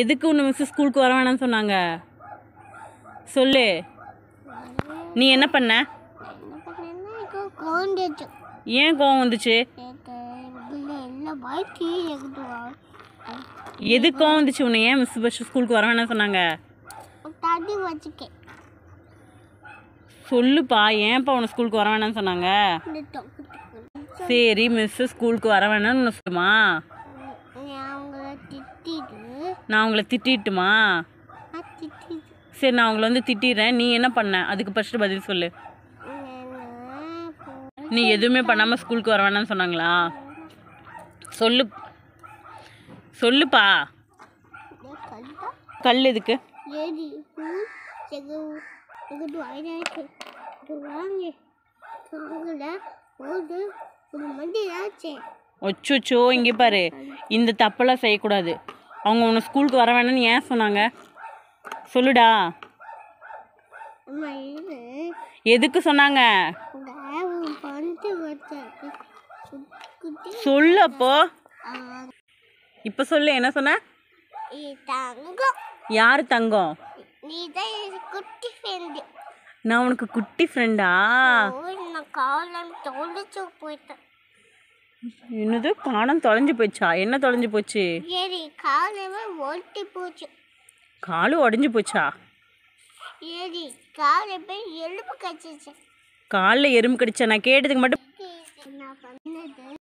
எதுக்கு உன்னை மிஸ் ஸ்கூலுக்கு வர வேணாம்னு சொன்னாங்க சொல்லு நீ என்ன பண்ண ஏன் கோவம் வந்துச்சு எது கோவம் வந்துச்சு உன்னை ஏன் மிஸ் பஸ் ஸ்கூலுக்கு வர வேணாம் சொன்னாங்க சொல்லுப்பா ஏன்ப்பா உன்னை ஸ்கூலுக்கு வர வேணாம்னு சொன்னாங்க சரி மிஸ் ஸ்கூலுக்கு வர வேணாம்னு சொல்லுமா நான் உங்களை திட்டிட்டுமா சரி நான் உங்களை வந்து திட்டிடுறேன் நீ என்ன பண்ண அதுக்கு ஃபஸ்ட்டு பதில் சொல்லு நீ எதுவுமே பண்ணாமல் ஸ்கூலுக்கு வர வேணாம்னு சொன்னாங்களா சொல்லு சொல்லுப்பா கல் எதுக்கு ஒச்சோ இங்கே பாரு இந்த தப்பெல்லாம் செய்யக்கூடாது அவங்க உன்னை ஸ்கூலுக்கு வர வேணாம்னு ஏன் சொன்னாங்க சொல்லுடா எதுக்கு சொன்னாங்க சொல்லு அப்போ இப்போ சொல்லு என்ன சொன்ன யார் தங்கம் நான் உனக்கு குட்டி ஃப்ரெண்டா நான் போயிட்டேன் என்னது பானம் தொலைஞ்சு போச்சா என்ன தொலைஞ்சு போச்சு ஏறி காலமே ஓட்டி போச்சு காலு உடைஞ்சு போச்சா ஏறி காலே போய் எலும்பு கடிச்சிச்சு காலில் எறும்பு கடிச்சா நான் கேட்டதுக்கு மட்டும்